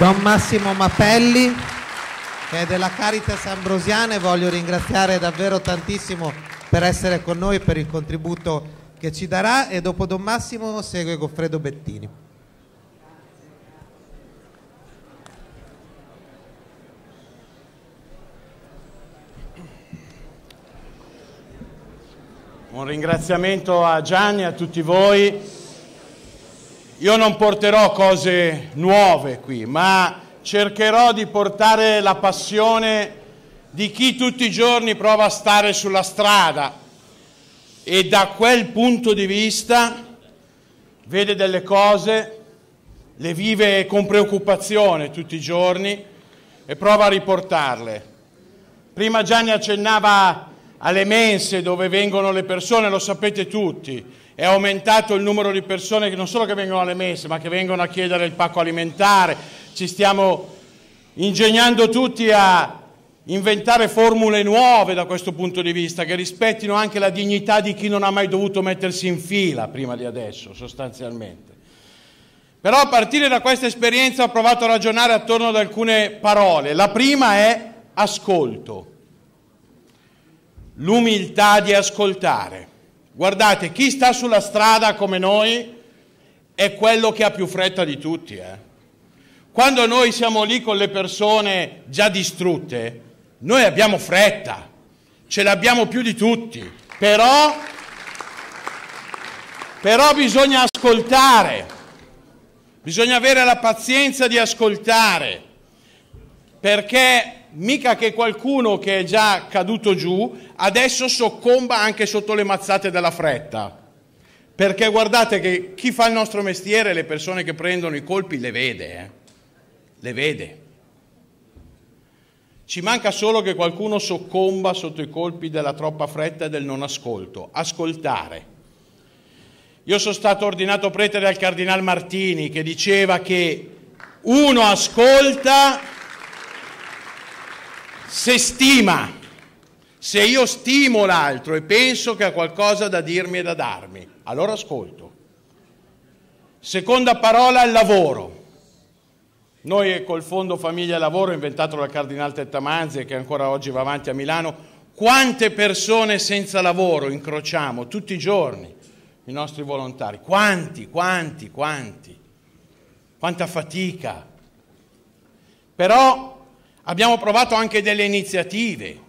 Don Massimo Mappelli, che è della Caritas Ambrosiana e voglio ringraziare davvero tantissimo per essere con noi, per il contributo che ci darà e dopo Don Massimo segue Goffredo Bettini. Un ringraziamento a Gianni e a tutti voi io non porterò cose nuove qui, ma cercherò di portare la passione di chi tutti i giorni prova a stare sulla strada e da quel punto di vista vede delle cose, le vive con preoccupazione tutti i giorni e prova a riportarle. Prima Gianni accennava alle mense dove vengono le persone, lo sapete tutti, è aumentato il numero di persone che non solo che vengono alle messe, ma che vengono a chiedere il pacco alimentare. Ci stiamo ingegnando tutti a inventare formule nuove da questo punto di vista, che rispettino anche la dignità di chi non ha mai dovuto mettersi in fila prima di adesso, sostanzialmente. Però a partire da questa esperienza ho provato a ragionare attorno ad alcune parole. La prima è ascolto, l'umiltà di ascoltare. Guardate, chi sta sulla strada come noi è quello che ha più fretta di tutti. Eh? Quando noi siamo lì con le persone già distrutte, noi abbiamo fretta, ce l'abbiamo più di tutti, però, però bisogna ascoltare, bisogna avere la pazienza di ascoltare, perché mica che qualcuno che è già caduto giù adesso soccomba anche sotto le mazzate della fretta. Perché guardate che chi fa il nostro mestiere, le persone che prendono i colpi, le vede, eh? le vede. Ci manca solo che qualcuno soccomba sotto i colpi della troppa fretta e del non ascolto. Ascoltare. Io sono stato ordinato prete dal Cardinale Martini che diceva che uno ascolta se stima, se io stimo l'altro e penso che ha qualcosa da dirmi e da darmi, allora ascolto. Seconda parola, il lavoro. Noi col Fondo Famiglia Lavoro, inventato dal Cardinale Tettamanzi, che ancora oggi va avanti a Milano, quante persone senza lavoro incrociamo tutti i giorni, i nostri volontari, quanti, quanti, quanti, quanta fatica. Però Abbiamo provato anche delle iniziative.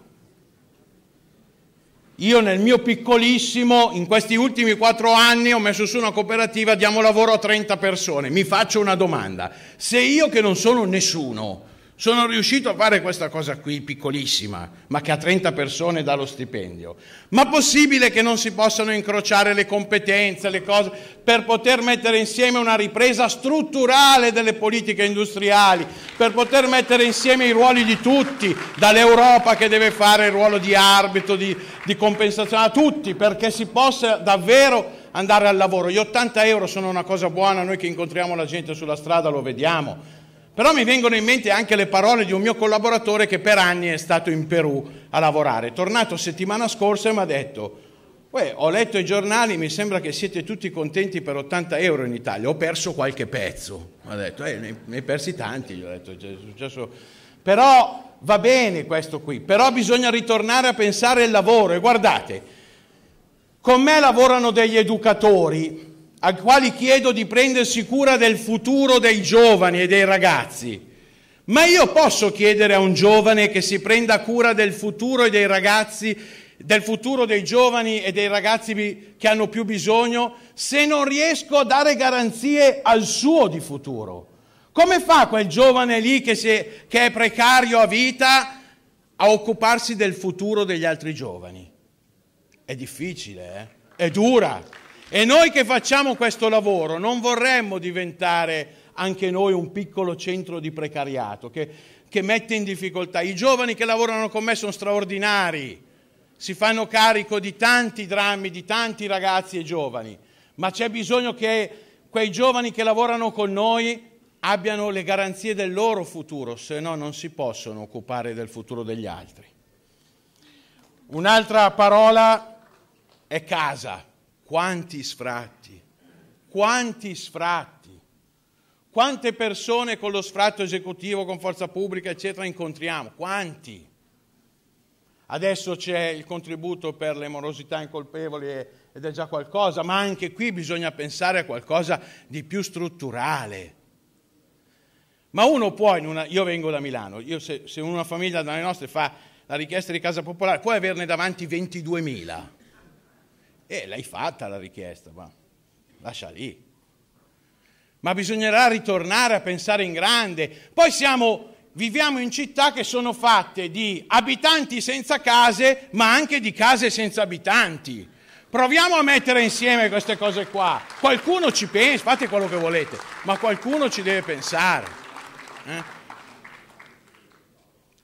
Io nel mio piccolissimo, in questi ultimi quattro anni, ho messo su una cooperativa, diamo lavoro a 30 persone. Mi faccio una domanda. Se io che non sono nessuno, sono riuscito a fare questa cosa qui, piccolissima, ma che a 30 persone dà lo stipendio. Ma possibile che non si possano incrociare le competenze, le cose, per poter mettere insieme una ripresa strutturale delle politiche industriali, per poter mettere insieme i ruoli di tutti, dall'Europa che deve fare il ruolo di arbitro, di, di compensazione, a tutti, perché si possa davvero andare al lavoro. Gli 80 euro sono una cosa buona, noi che incontriamo la gente sulla strada lo vediamo però mi vengono in mente anche le parole di un mio collaboratore che per anni è stato in Perù a lavorare. È tornato settimana scorsa e mi ha detto, Uè, ho letto i giornali, mi sembra che siete tutti contenti per 80 euro in Italia, ho perso qualche pezzo. Mi ha detto, eh, ne hai persi tanti, gli ho detto, è successo. Però va bene questo qui, però bisogna ritornare a pensare al lavoro e guardate, con me lavorano degli educatori ai quali chiedo di prendersi cura del futuro dei giovani e dei ragazzi. Ma io posso chiedere a un giovane che si prenda cura del futuro e dei ragazzi, del futuro dei giovani e dei ragazzi che hanno più bisogno, se non riesco a dare garanzie al suo di futuro? Come fa quel giovane lì che, è, che è precario a vita a occuparsi del futuro degli altri giovani? È difficile, eh? È dura. E noi che facciamo questo lavoro non vorremmo diventare anche noi un piccolo centro di precariato che, che mette in difficoltà. I giovani che lavorano con me sono straordinari, si fanno carico di tanti drammi, di tanti ragazzi e giovani, ma c'è bisogno che quei giovani che lavorano con noi abbiano le garanzie del loro futuro, se no non si possono occupare del futuro degli altri. Un'altra parola è casa. Quanti sfratti, quanti sfratti, quante persone con lo sfratto esecutivo, con forza pubblica, eccetera, incontriamo, quanti. Adesso c'è il contributo per le morosità incolpevoli ed è già qualcosa, ma anche qui bisogna pensare a qualcosa di più strutturale. Ma uno può, una, io vengo da Milano, io se, se una famiglia dalle nostre fa la richiesta di casa popolare, può averne davanti 22.000. E eh, l'hai fatta la richiesta, ma lascia lì. Ma bisognerà ritornare a pensare in grande. Poi siamo, viviamo in città che sono fatte di abitanti senza case, ma anche di case senza abitanti. Proviamo a mettere insieme queste cose qua. Qualcuno ci pensa, fate quello che volete, ma qualcuno ci deve pensare. Eh?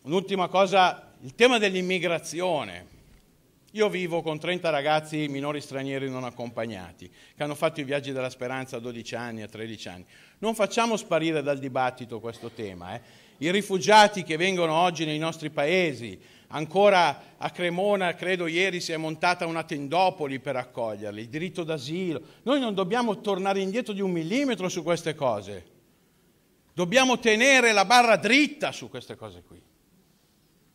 Un'ultima cosa, il tema dell'immigrazione. Io vivo con 30 ragazzi minori stranieri non accompagnati, che hanno fatto i viaggi della speranza a 12 anni, a 13 anni. Non facciamo sparire dal dibattito questo tema. Eh. I rifugiati che vengono oggi nei nostri paesi, ancora a Cremona, credo ieri, si è montata una tendopoli per accoglierli, il diritto d'asilo. Noi non dobbiamo tornare indietro di un millimetro su queste cose. Dobbiamo tenere la barra dritta su queste cose qui.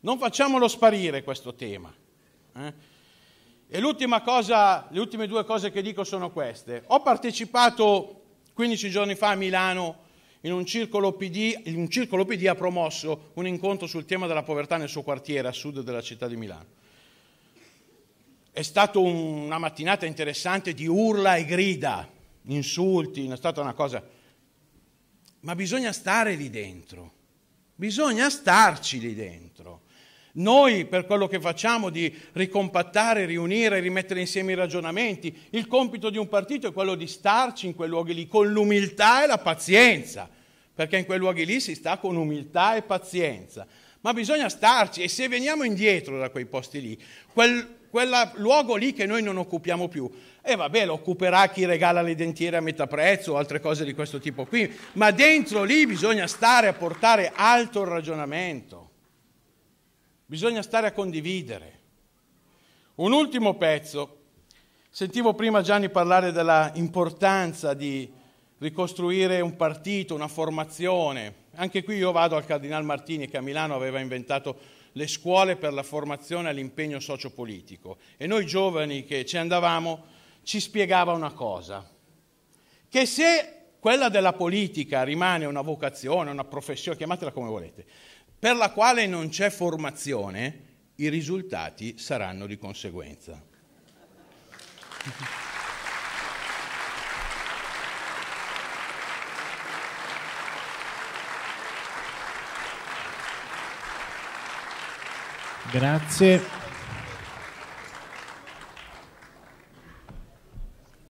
Non facciamolo sparire questo tema. Eh? E l'ultima cosa, le ultime due cose che dico sono queste. Ho partecipato 15 giorni fa a Milano in un circolo PD, un circolo PD ha promosso un incontro sul tema della povertà nel suo quartiere a sud della città di Milano. È stata una mattinata interessante di urla e grida, insulti, è stata una cosa... Ma bisogna stare lì dentro, bisogna starci lì dentro. Noi per quello che facciamo di ricompattare, riunire, rimettere insieme i ragionamenti, il compito di un partito è quello di starci in quei luoghi lì con l'umiltà e la pazienza, perché in quei luoghi lì si sta con umiltà e pazienza. Ma bisogna starci e se veniamo indietro da quei posti lì, quel, quel luogo lì che noi non occupiamo più. E eh vabbè, lo occuperà chi regala le dentiere a metà prezzo o altre cose di questo tipo qui, ma dentro lì bisogna stare a portare alto il ragionamento bisogna stare a condividere. Un ultimo pezzo, sentivo prima Gianni parlare della importanza di ricostruire un partito, una formazione. Anche qui io vado al Cardinal Martini che a Milano aveva inventato le scuole per la formazione all'impegno sociopolitico e noi giovani che ci andavamo ci spiegava una cosa, che se quella della politica rimane una vocazione, una professione, chiamatela come volete, per la quale non c'è formazione, i risultati saranno di conseguenza. Grazie.